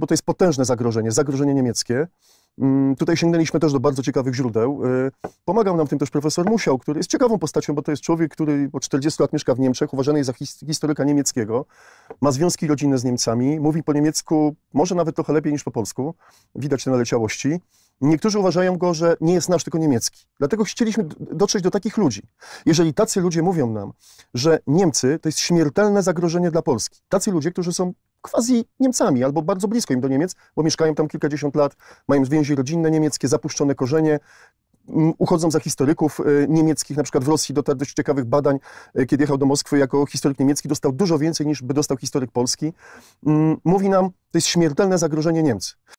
bo to jest potężne zagrożenie, zagrożenie niemieckie. Mm, tutaj sięgnęliśmy też do bardzo ciekawych źródeł. Y, pomagał nam w tym też profesor Musiał, który jest ciekawą postacią, bo to jest człowiek, który od 40 lat mieszka w Niemczech, uważany jest za historyka niemieckiego, ma związki rodzinne z Niemcami, mówi po niemiecku może nawet trochę lepiej niż po polsku, widać te naleciałości. Niektórzy uważają go, że nie jest nasz, tylko niemiecki. Dlatego chcieliśmy dotrzeć do takich ludzi. Jeżeli tacy ludzie mówią nam, że Niemcy to jest śmiertelne zagrożenie dla Polski, tacy ludzie, którzy są quasi Niemcami albo bardzo blisko im do Niemiec, bo mieszkają tam kilkadziesiąt lat, mają więzi rodzinne niemieckie, zapuszczone korzenie, mm, uchodzą za historyków y, niemieckich. Na przykład w Rosji dotarł dość ciekawych badań, y, kiedy jechał do Moskwy jako historyk niemiecki, dostał dużo więcej niż by dostał historyk polski. Mm, mówi nam, to jest śmiertelne zagrożenie Niemcy.